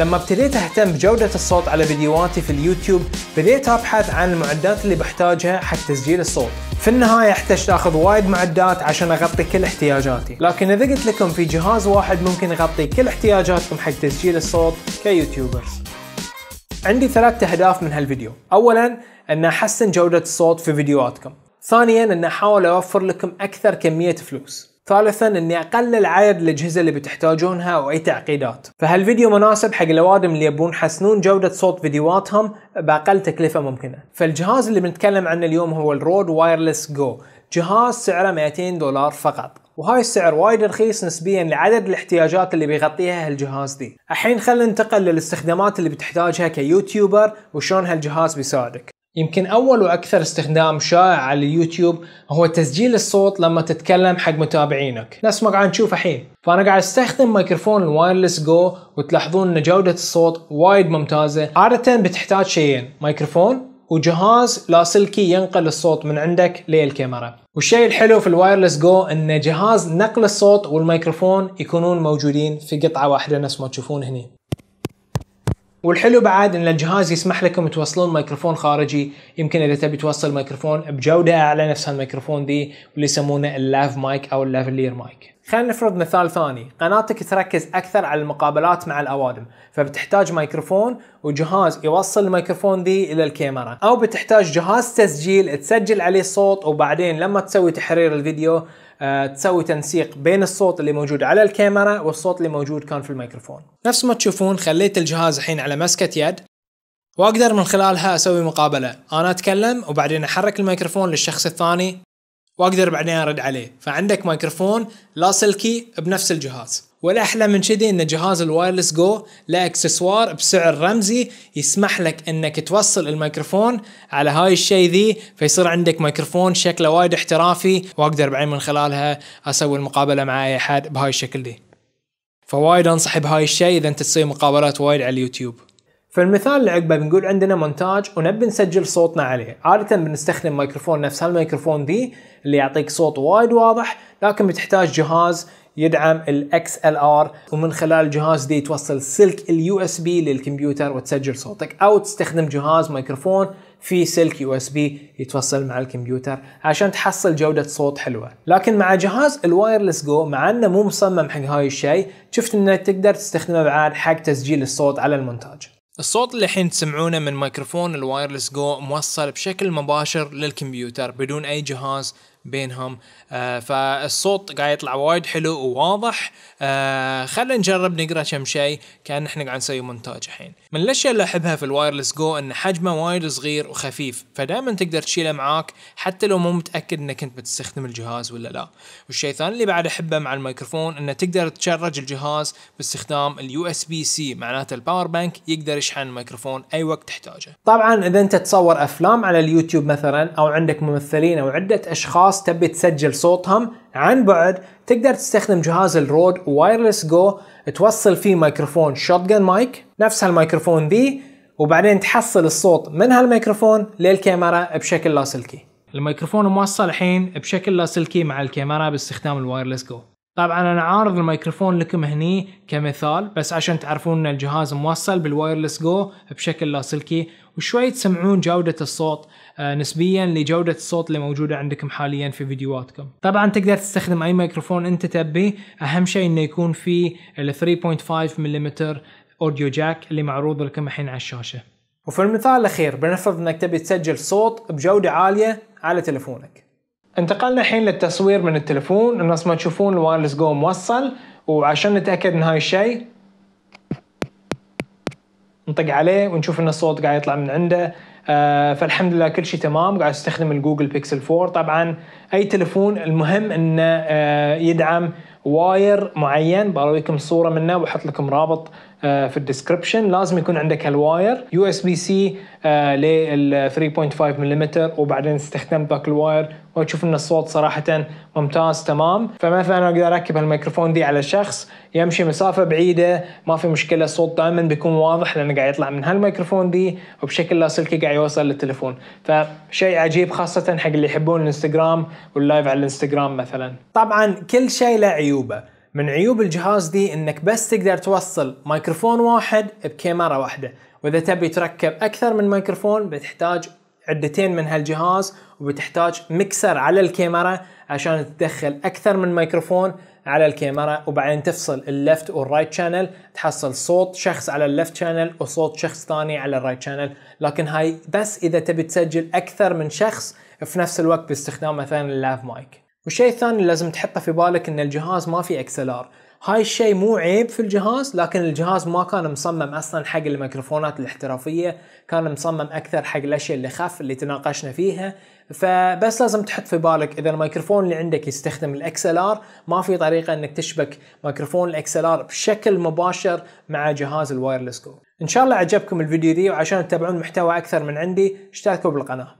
لما ابتديت اهتم بجودة الصوت على فيديوهاتي في اليوتيوب بديت ابحث عن المعدات اللي بحتاجها حق تسجيل الصوت في النهاية احتجت اخذ وايد معدات عشان اغطي كل احتياجاتي لكن اذا قلت لكم في جهاز واحد ممكن يغطي كل احتياجاتكم حق تسجيل الصوت كيوتيوبرز عندي ثلاثة اهداف من هالفيديو اولا ان احسن جودة الصوت في فيديوهاتكم ثانيا ان احاول اوفر لكم اكثر كمية فلوس ثالثا اني اقلل عدد الاجهزه اللي بتحتاجونها واي تعقيدات فهالفيديو مناسب حق الاوادم اللي يبون يحسنون جوده صوت فيديوهاتهم باقل تكلفه ممكنه فالجهاز اللي بنتكلم عنه اليوم هو الرود وايرلس جو جهاز سعره 200 دولار فقط وهاي السعر وايد رخيص نسبيا لعدد الاحتياجات اللي بيغطيها هالجهاز دي الحين خلينا ننتقل للاستخدامات اللي بتحتاجها كيوتيوبر وشون هالجهاز بيساعدك يمكن اول واكثر استخدام شائع على اليوتيوب هو تسجيل الصوت لما تتكلم حق متابعينك نفس ما قاعد نشوف الحين فانا قاعد استخدم ميكروفون الوايرلس جو وتلاحظون ان جوده الصوت وايد ممتازه عاده بتحتاج شيئين ميكروفون وجهاز لاسلكي ينقل الصوت من عندك للكاميرا والشيء الحلو في الوايرلس جو ان جهاز نقل الصوت والميكروفون يكونون موجودين في قطعه واحده نفس ما تشوفون هنا والحلو بعد ان الجهاز يسمح لكم توصلون ميكروفون خارجي يمكن اذا تبي توصل ميكروفون بجوده اعلى نفس الميكروفون دي واللي يسمونه اللاف مايك او اللافلير مايك خلينا نفرض مثال ثاني قناتك تركز اكثر على المقابلات مع الاوادم فبتحتاج مايكروفون وجهاز يوصل الميكروفون دي الى الكاميرا او بتحتاج جهاز تسجيل تسجل عليه الصوت وبعدين لما تسوي تحرير الفيديو آه، تسوي تنسيق بين الصوت اللي موجود على الكاميرا والصوت اللي موجود كان في الميكروفون نفس ما تشوفون خليت الجهاز الحين على مسكة يد واقدر من خلالها اسوي مقابلة انا اتكلم وبعدين احرك الميكروفون للشخص الثاني واقدر بعدين ارد عليه فعندك مايكروفون لاسلكي بنفس الجهاز والاحلى من كذي ان جهاز الوايرلس جو له اكسسوار بسعر رمزي يسمح لك انك توصل الميكروفون على هاي الشيء ذي فيصير عندك ميكروفون شكله وايد احترافي واقدر بعدين من خلالها اسوي المقابله مع اي احد بهاي الشكل ذي فوايد انصح بهاي الشيء اذا انت تسوي مقابلات وايد على اليوتيوب فالمثال اللي عقبه بنقول عندنا مونتاج ونبي نسجل صوتنا عليه، عادة بنستخدم ميكروفون نفس هالميكروفون دي اللي يعطيك صوت وايد واضح لكن بتحتاج جهاز يدعم ال XLR ومن خلال الجهاز دي توصل سلك ال USB للكمبيوتر وتسجل صوتك او تستخدم جهاز ميكروفون في سلك USB يتوصل مع الكمبيوتر عشان تحصل جودة صوت حلوة لكن مع جهاز الوايرلس جو مع انه مو مصمم حق هاي الشيء شفت أنه تقدر تستخدمه بعد حق تسجيل الصوت على المونتاج الصوت اللي الحين تسمعونه من ميكروفون الوايرلس جو موصل بشكل مباشر للكمبيوتر بدون اي جهاز بينهم آه فالصوت قاعد يطلع وايد حلو وواضح آه خلينا نجرب نقرا كم شيء كان احنا قاعد نسوي مونتاج الحين من الاشياء اللي احبها في الوايرلس جو ان حجمه وايد صغير وخفيف فدائما تقدر تشيله معاك حتى لو مو متاكد انك انت بتستخدم الجهاز ولا لا والشيء الثاني اللي بعد احبه مع الميكروفون انه تقدر تشرج الجهاز باستخدام اليو اس بي سي معناته الباور بانك يقدر يشحن الميكروفون اي وقت تحتاجه طبعا اذا انت تصور افلام على اليوتيوب مثلا او عندك ممثلين او عده اشخاص أشخاص تبي تسجل صوتهم عن بعد تقدر تستخدم جهاز الرود وايرلس جو توصل فيه ميكروفون شوتجن مايك نفس هالميكروفون ذي وبعدين تحصل الصوت من هالميكروفون للكاميرا بشكل لاسلكي الميكروفون موصل الحين بشكل لاسلكي مع الكاميرا باستخدام الوايرلس جو طبعا انا عارض الميكروفون لكم هني كمثال بس عشان تعرفون ان الجهاز موصل بالوايرلس جو بشكل لاسلكي وشوي تسمعون جودة الصوت آه، نسبيا لجوده الصوت اللي موجوده عندكم حاليا في فيديوهاتكم طبعا تقدر تستخدم اي ميكروفون انت تبيه اهم شيء انه يكون في ال 3.5 ملم اوديو جاك اللي معروض لكم الحين على الشاشه وفي المثال الاخير بنفرض انك تبي تسجل صوت بجوده عاليه على تلفونك انتقلنا الحين للتصوير من التلفون الناس ما تشوفون الوايرلس جو موصل وعشان نتاكد من هاي الشيء نطق عليه ونشوف ان الصوت قاعد يطلع من عنده آه، فالحمد لله كل شيء تمام قاعد استخدم الجوجل بيكسل 4 طبعا اي تلفون المهم انه آه، يدعم واير معين بارويكم صوره منه واحط لكم رابط آه، في الديسكربشن لازم يكون عندك الواير يو اس بي سي لل 3.5 ملم وبعدين استخدمت ذاك الواير وتشوف ان الصوت صراحه ممتاز تمام فمثلا اقدر اركب هالميكروفون دي على شخص يمشي مسافه بعيده ما في مشكله الصوت دائما بيكون واضح لانه قاعد يطلع من هالميكروفون دي وبشكل لاسلكي قاعد يوصل للتليفون فشيء عجيب خاصه حق اللي يحبون الانستغرام واللايف على الانستغرام مثلا طبعا كل شيء له عيوبه من عيوب الجهاز دي انك بس تقدر توصل ميكروفون واحد بكاميرا واحدة واذا تبي تركب اكثر من مايكروفون بتحتاج عدتين من هالجهاز وبتحتاج مكسر على الكاميرا عشان تدخل اكثر من مايكروفون على الكاميرا وبعدين تفصل اللفت والرايت شانل تحصل صوت شخص على اللفت شانل وصوت شخص ثاني على الرايت شانل لكن هاي بس اذا تبي تسجل اكثر من شخص في نفس الوقت باستخدام مثلا اللاف مايك والشيء الثاني اللي لازم تحطه في بالك ان الجهاز ما فيه اكسلار هاي الشيء مو عيب في الجهاز لكن الجهاز ما كان مصمم اصلا حق الميكروفونات الاحترافيه كان مصمم اكثر حق الاشياء اللي خف اللي تناقشنا فيها فبس لازم تحط في بالك اذا الميكروفون اللي عندك يستخدم الاكس ال ار ما في طريقه انك تشبك ميكروفون الاكس ال ار بشكل مباشر مع جهاز الوايرلس جو ان شاء الله عجبكم الفيديو دي وعشان تتابعون محتوى اكثر من عندي اشتركوا بالقناه